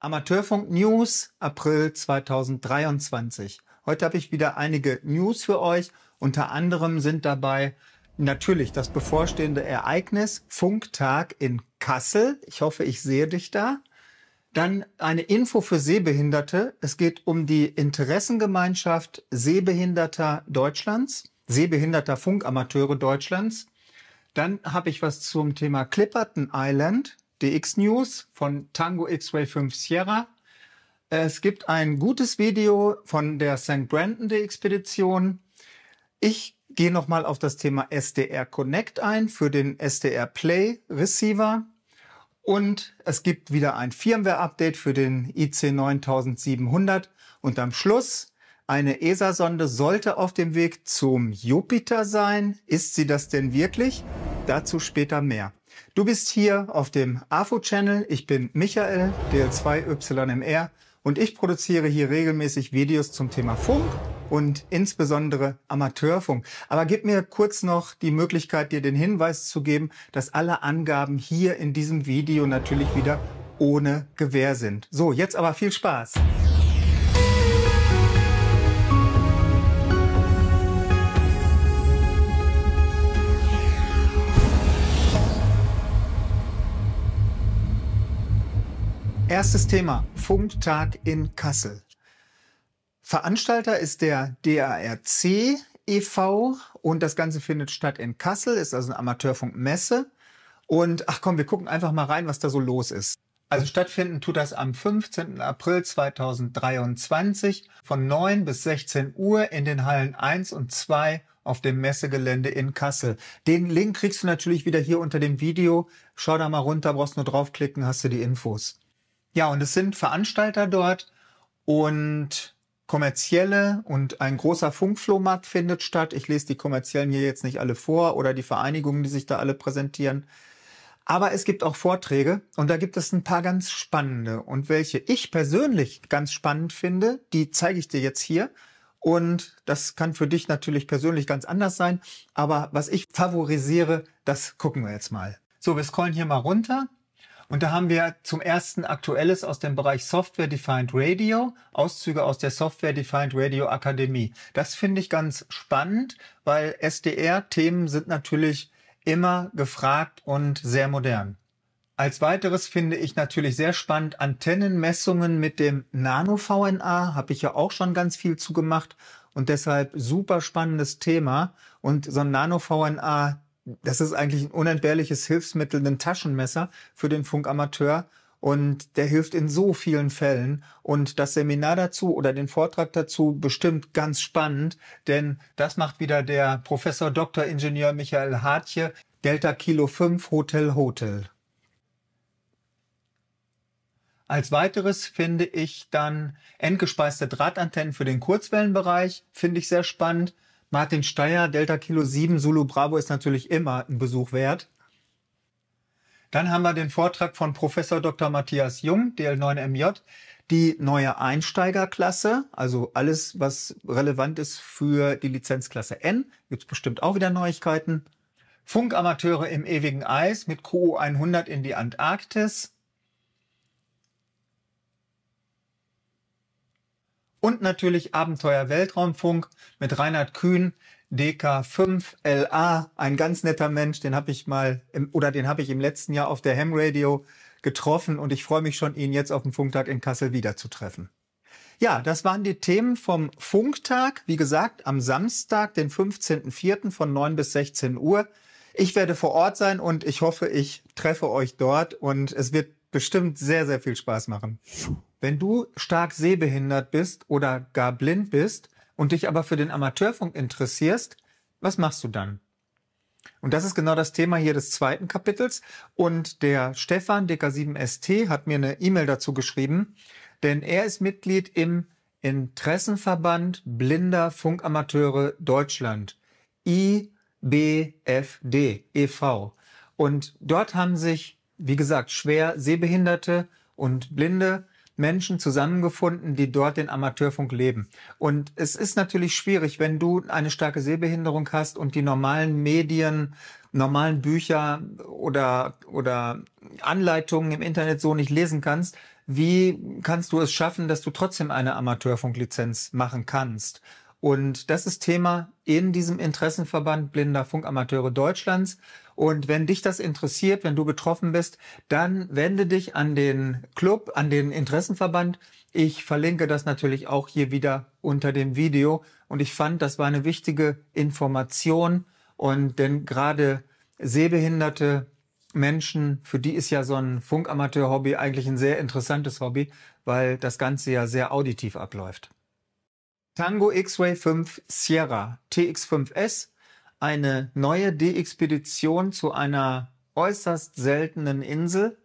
Amateurfunk News, April 2023. Heute habe ich wieder einige News für euch. Unter anderem sind dabei natürlich das bevorstehende Ereignis Funktag in Kassel. Ich hoffe, ich sehe dich da. Dann eine Info für Sehbehinderte. Es geht um die Interessengemeinschaft Sehbehinderter Deutschlands, Sehbehinderter Funkamateure Deutschlands. Dann habe ich was zum Thema Clipperton Island. DX News von Tango X-Ray 5 Sierra. Es gibt ein gutes Video von der St. Brandon der Expedition. Ich gehe nochmal auf das Thema SDR Connect ein für den SDR Play Receiver. Und es gibt wieder ein Firmware-Update für den IC9700. Und am Schluss, eine ESA-Sonde sollte auf dem Weg zum Jupiter sein. Ist sie das denn wirklich? Dazu später mehr. Du bist hier auf dem AFO-Channel. Ich bin Michael, DL2YMR und ich produziere hier regelmäßig Videos zum Thema Funk und insbesondere Amateurfunk. Aber gib mir kurz noch die Möglichkeit, dir den Hinweis zu geben, dass alle Angaben hier in diesem Video natürlich wieder ohne Gewähr sind. So, jetzt aber viel Spaß! Erstes Thema, Funktag in Kassel. Veranstalter ist der DARC e.V. und das Ganze findet statt in Kassel, ist also eine Amateurfunkmesse. Und ach komm, wir gucken einfach mal rein, was da so los ist. Also stattfinden tut das am 15. April 2023 von 9 bis 16 Uhr in den Hallen 1 und 2 auf dem Messegelände in Kassel. Den Link kriegst du natürlich wieder hier unter dem Video. Schau da mal runter, brauchst nur draufklicken, hast du die Infos. Ja, und es sind Veranstalter dort und kommerzielle und ein großer Funkflohmarkt findet statt. Ich lese die kommerziellen hier jetzt nicht alle vor oder die Vereinigungen, die sich da alle präsentieren. Aber es gibt auch Vorträge und da gibt es ein paar ganz spannende. Und welche ich persönlich ganz spannend finde, die zeige ich dir jetzt hier. Und das kann für dich natürlich persönlich ganz anders sein. Aber was ich favorisiere, das gucken wir jetzt mal. So, wir scrollen hier mal runter und da haben wir zum ersten Aktuelles aus dem Bereich Software Defined Radio, Auszüge aus der Software Defined Radio Akademie. Das finde ich ganz spannend, weil SDR-Themen sind natürlich immer gefragt und sehr modern. Als weiteres finde ich natürlich sehr spannend Antennenmessungen mit dem Nano-VNA, habe ich ja auch schon ganz viel zugemacht und deshalb super spannendes Thema. Und so ein Nano-VNA das ist eigentlich ein unentbehrliches Hilfsmittel, ein Taschenmesser für den Funkamateur. Und der hilft in so vielen Fällen. Und das Seminar dazu oder den Vortrag dazu bestimmt ganz spannend, denn das macht wieder der Professor Dr. Ingenieur Michael Hartje, Delta Kilo 5 Hotel Hotel. Als weiteres finde ich dann endgespeiste Drahtantennen für den Kurzwellenbereich, finde ich sehr spannend. Martin Steyer, Delta Kilo 7, Zulu Bravo ist natürlich immer ein Besuch wert. Dann haben wir den Vortrag von Professor Dr. Matthias Jung, DL9MJ, die neue Einsteigerklasse, also alles, was relevant ist für die Lizenzklasse N. Gibt es bestimmt auch wieder Neuigkeiten. Funkamateure im ewigen Eis mit QO100 in die Antarktis. Und natürlich Abenteuer Weltraumfunk mit Reinhard Kühn, DK5LA, ein ganz netter Mensch, den habe ich mal im, oder den habe ich im letzten Jahr auf der Ham Radio getroffen und ich freue mich schon, ihn jetzt auf dem Funktag in Kassel wiederzutreffen. Ja, das waren die Themen vom Funktag. Wie gesagt, am Samstag, den 15.04. von 9 bis 16 Uhr. Ich werde vor Ort sein und ich hoffe, ich treffe euch dort und es wird bestimmt sehr, sehr viel Spaß machen. Wenn du stark sehbehindert bist oder gar blind bist und dich aber für den Amateurfunk interessierst, was machst du dann? Und das ist genau das Thema hier des zweiten Kapitels. Und der Stefan DK7ST hat mir eine E-Mail dazu geschrieben, denn er ist Mitglied im Interessenverband Blinder Funkamateure Deutschland, IBFD e.V. Und dort haben sich, wie gesagt, schwer Sehbehinderte und Blinde Menschen zusammengefunden, die dort den Amateurfunk leben. Und es ist natürlich schwierig, wenn du eine starke Sehbehinderung hast und die normalen Medien, normalen Bücher oder, oder Anleitungen im Internet so nicht lesen kannst. Wie kannst du es schaffen, dass du trotzdem eine Amateurfunklizenz machen kannst? Und das ist Thema in diesem Interessenverband Blinder Funkamateure Deutschlands. Und wenn dich das interessiert, wenn du betroffen bist, dann wende dich an den Club, an den Interessenverband. Ich verlinke das natürlich auch hier wieder unter dem Video. Und ich fand, das war eine wichtige Information. Und denn gerade sehbehinderte Menschen, für die ist ja so ein Funkamateur-Hobby eigentlich ein sehr interessantes Hobby, weil das Ganze ja sehr auditiv abläuft. Tango X-Ray 5 Sierra TX5S eine neue Deexpedition zu einer äußerst seltenen Insel.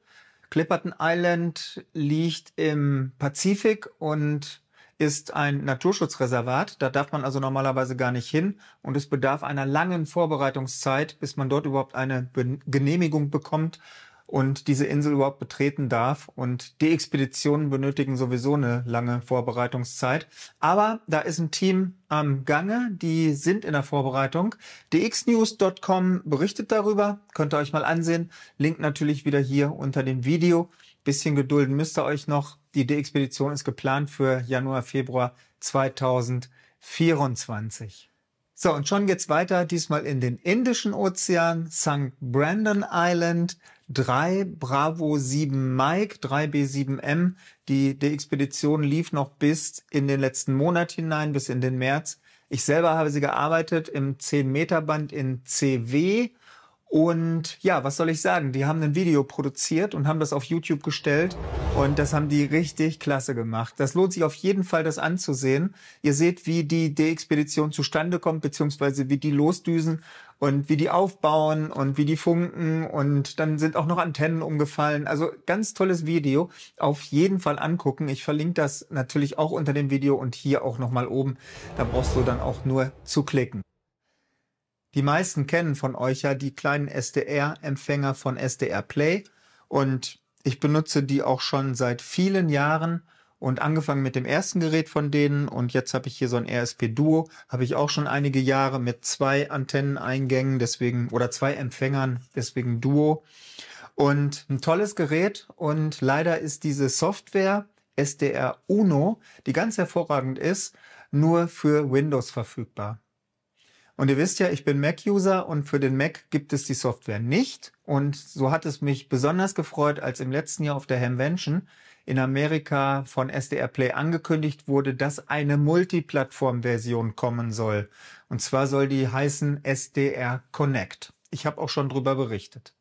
Clipperton Island liegt im Pazifik und ist ein Naturschutzreservat. Da darf man also normalerweise gar nicht hin und es bedarf einer langen Vorbereitungszeit, bis man dort überhaupt eine Genehmigung bekommt und diese Insel überhaupt betreten darf. Und die Expeditionen benötigen sowieso eine lange Vorbereitungszeit. Aber da ist ein Team am Gange, die sind in der Vorbereitung. dxnews.com berichtet darüber, könnt ihr euch mal ansehen. Link natürlich wieder hier unter dem Video. Bisschen gedulden müsst ihr euch noch. Die D-Expedition ist geplant für Januar, Februar 2024. So, und schon geht's weiter, diesmal in den Indischen Ozean, St. Brandon Island. 3 Bravo 7 Mike, 3 B7M. Die, die Expedition lief noch bis in den letzten Monat hinein, bis in den März. Ich selber habe sie gearbeitet im 10-Meter-Band in CW und ja, was soll ich sagen? Die haben ein Video produziert und haben das auf YouTube gestellt. Und das haben die richtig klasse gemacht. Das lohnt sich auf jeden Fall, das anzusehen. Ihr seht, wie die de expedition zustande kommt, beziehungsweise wie die losdüsen und wie die aufbauen und wie die funken. Und dann sind auch noch Antennen umgefallen. Also ganz tolles Video. Auf jeden Fall angucken. Ich verlinke das natürlich auch unter dem Video und hier auch nochmal oben. Da brauchst du dann auch nur zu klicken. Die meisten kennen von euch ja die kleinen SDR-Empfänger von SDR Play und ich benutze die auch schon seit vielen Jahren und angefangen mit dem ersten Gerät von denen und jetzt habe ich hier so ein RSP Duo, habe ich auch schon einige Jahre mit zwei Antenneneingängen, deswegen oder zwei Empfängern, deswegen Duo und ein tolles Gerät und leider ist diese Software SDR Uno, die ganz hervorragend ist, nur für Windows verfügbar. Und ihr wisst ja, ich bin Mac-User und für den Mac gibt es die Software nicht. Und so hat es mich besonders gefreut, als im letzten Jahr auf der Hamvention in Amerika von SDR Play angekündigt wurde, dass eine Multiplattform-Version kommen soll. Und zwar soll die heißen SDR Connect. Ich habe auch schon drüber berichtet.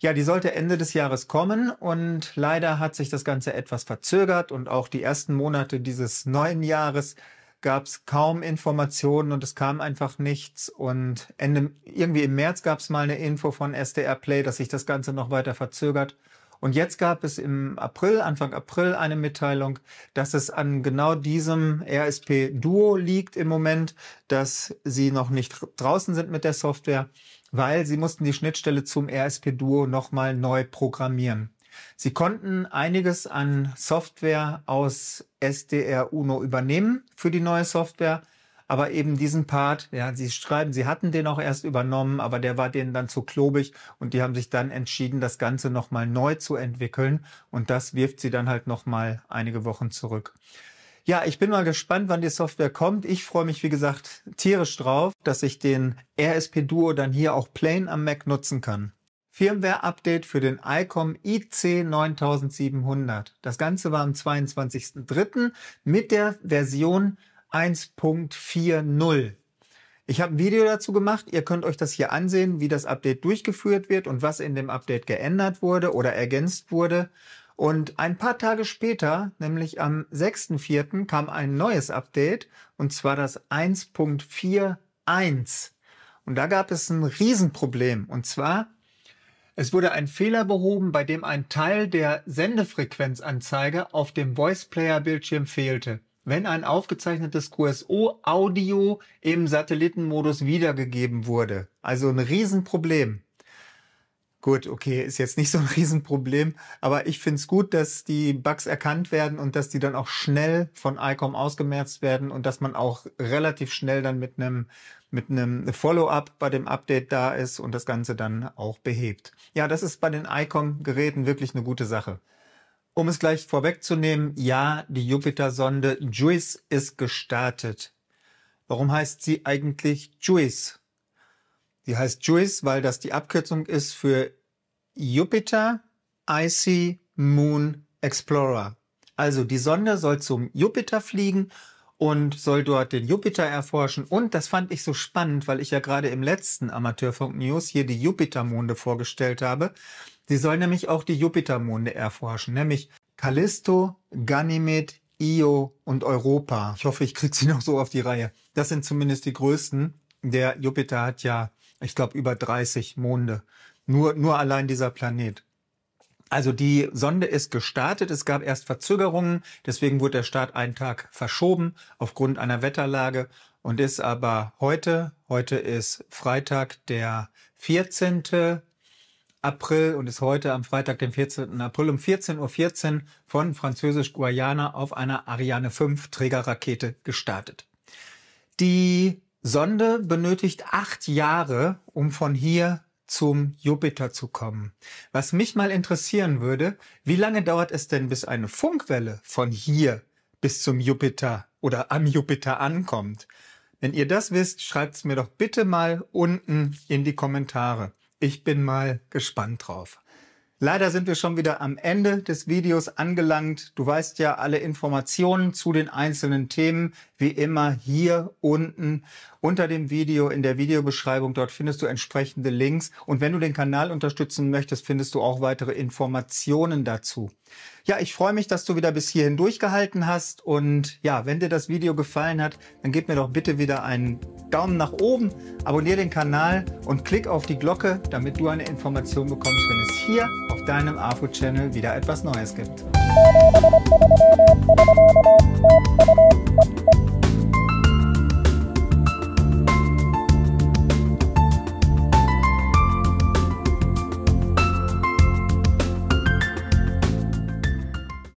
Ja, die sollte Ende des Jahres kommen und leider hat sich das Ganze etwas verzögert und auch die ersten Monate dieses neuen Jahres gab es kaum Informationen und es kam einfach nichts. Und Ende, irgendwie im März gab es mal eine Info von SDR Play, dass sich das Ganze noch weiter verzögert. Und jetzt gab es im April, Anfang April, eine Mitteilung, dass es an genau diesem RSP Duo liegt im Moment, dass sie noch nicht draußen sind mit der Software, weil sie mussten die Schnittstelle zum RSP Duo nochmal neu programmieren. Sie konnten einiges an Software aus SDR Uno übernehmen für die neue Software, aber eben diesen Part, ja, sie schreiben, sie hatten den auch erst übernommen, aber der war denen dann zu klobig und die haben sich dann entschieden, das Ganze nochmal neu zu entwickeln und das wirft sie dann halt nochmal einige Wochen zurück. Ja, ich bin mal gespannt, wann die Software kommt. Ich freue mich, wie gesagt, tierisch drauf, dass ich den RSP Duo dann hier auch plain am Mac nutzen kann. Firmware-Update für den ICOM IC9700. Das Ganze war am 22.03. mit der Version 1.40. Ich habe ein Video dazu gemacht. Ihr könnt euch das hier ansehen, wie das Update durchgeführt wird und was in dem Update geändert wurde oder ergänzt wurde. Und ein paar Tage später, nämlich am 6.04., kam ein neues Update und zwar das 1.41. Und da gab es ein Riesenproblem. Und zwar es wurde ein Fehler behoben, bei dem ein Teil der Sendefrequenzanzeige auf dem Voice-Player-Bildschirm fehlte. Wenn ein aufgezeichnetes QSO-Audio im Satellitenmodus wiedergegeben wurde. Also ein Riesenproblem. Gut, okay, ist jetzt nicht so ein Riesenproblem, aber ich finde es gut, dass die Bugs erkannt werden und dass die dann auch schnell von ICOM ausgemerzt werden und dass man auch relativ schnell dann mit einem mit Follow-up bei dem Update da ist und das Ganze dann auch behebt. Ja, das ist bei den ICOM-Geräten wirklich eine gute Sache. Um es gleich vorwegzunehmen, ja, die Jupiter-Sonde JUICE ist gestartet. Warum heißt sie eigentlich JUICE? Die heißt JUICE, weil das die Abkürzung ist für Jupiter Icy Moon Explorer. Also die Sonde soll zum Jupiter fliegen und soll dort den Jupiter erforschen. Und das fand ich so spannend, weil ich ja gerade im letzten Amateurfunk News hier die Jupitermonde vorgestellt habe. Sie soll nämlich auch die Jupitermonde erforschen, nämlich Callisto, Ganymed, Io und Europa. Ich hoffe, ich kriege sie noch so auf die Reihe. Das sind zumindest die größten. Der Jupiter hat ja ich glaube, über 30 Monde. Nur, nur allein dieser Planet. Also die Sonde ist gestartet. Es gab erst Verzögerungen. Deswegen wurde der Start einen Tag verschoben aufgrund einer Wetterlage und ist aber heute, heute ist Freitag der 14. April und ist heute am Freitag, den 14. April um 14.14 Uhr .14 von Französisch-Guayana auf einer Ariane 5 Trägerrakete gestartet. Die Sonde benötigt acht Jahre, um von hier zum Jupiter zu kommen. Was mich mal interessieren würde, wie lange dauert es denn, bis eine Funkwelle von hier bis zum Jupiter oder am Jupiter ankommt? Wenn ihr das wisst, schreibt es mir doch bitte mal unten in die Kommentare. Ich bin mal gespannt drauf. Leider sind wir schon wieder am Ende des Videos angelangt. Du weißt ja, alle Informationen zu den einzelnen Themen wie immer hier unten unter dem Video, in der Videobeschreibung. Dort findest du entsprechende Links. Und wenn du den Kanal unterstützen möchtest, findest du auch weitere Informationen dazu. Ja, ich freue mich, dass du wieder bis hierhin durchgehalten hast. Und ja, wenn dir das Video gefallen hat, dann gib mir doch bitte wieder einen Daumen nach oben, abonniere den Kanal und klick auf die Glocke, damit du eine Information bekommst, wenn es hier auf deinem afu channel wieder etwas Neues gibt.